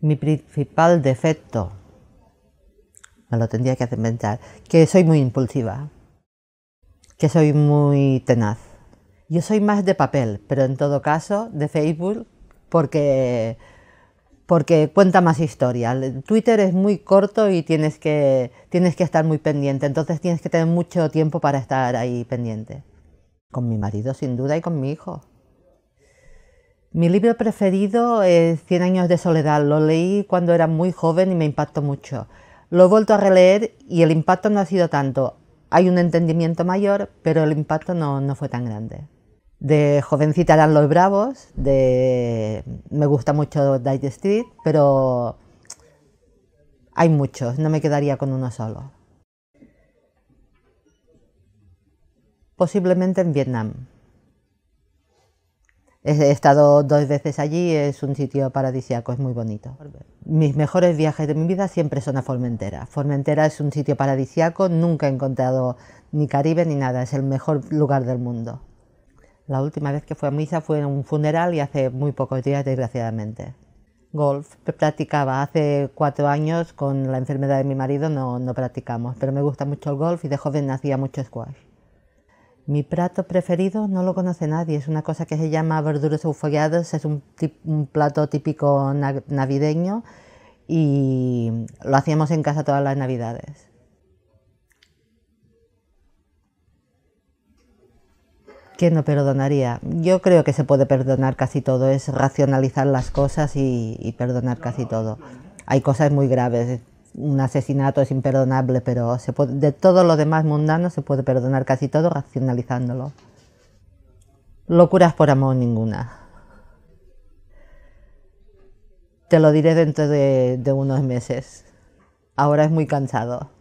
mi principal defecto, me lo tendría que inventar, que soy muy impulsiva, que soy muy tenaz. Yo soy más de papel, pero en todo caso de Facebook, porque, porque cuenta más historia. Twitter es muy corto y tienes que, tienes que estar muy pendiente, entonces tienes que tener mucho tiempo para estar ahí pendiente. Con mi marido, sin duda, y con mi hijo. Mi libro preferido es Cien años de soledad. Lo leí cuando era muy joven y me impactó mucho. Lo he vuelto a releer y el impacto no ha sido tanto. Hay un entendimiento mayor, pero el impacto no, no fue tan grande. De jovencita eran Los Bravos, de... me gusta mucho Diet Street, pero hay muchos, no me quedaría con uno solo. Posiblemente en Vietnam. He estado dos veces allí, es un sitio paradisíaco, es muy bonito. Mis mejores viajes de mi vida siempre son a Formentera. Formentera es un sitio paradisíaco, nunca he encontrado ni Caribe ni nada, es el mejor lugar del mundo. La última vez que fui a misa fue en un funeral y hace muy pocos días, desgraciadamente. Golf, practicaba hace cuatro años con la enfermedad de mi marido, no, no practicamos, pero me gusta mucho el golf y de joven hacía mucho squash. Mi plato preferido no lo conoce nadie, es una cosa que se llama verduras eufolladas, es un, plato típico navideño y lo hacíamos en casa todas las navidades. ¿Qué no perdonaría? Yo creo que se puede perdonar casi todo, es racionalizar las cosas y perdonar casi todo. Hay cosas muy graves, un asesinato es imperdonable, pero de todo lo demás mundano se puede perdonar casi todo racionalizándolo. Locuras por amor ninguna. Te lo diré dentro de unos meses. Ahora es muy cansado.